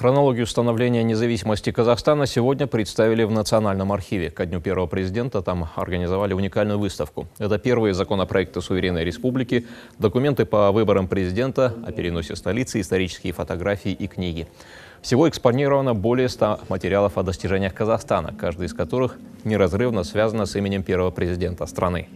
Хронологию становления независимости Казахстана сегодня представили в Национальном архиве. Ко дню первого президента там организовали уникальную выставку. Это первые законопроекты суверенной республики, документы по выборам президента, о переносе столицы, исторические фотографии и книги. Всего экспонировано более 100 материалов о достижениях Казахстана, каждый из которых неразрывно связан с именем первого президента страны.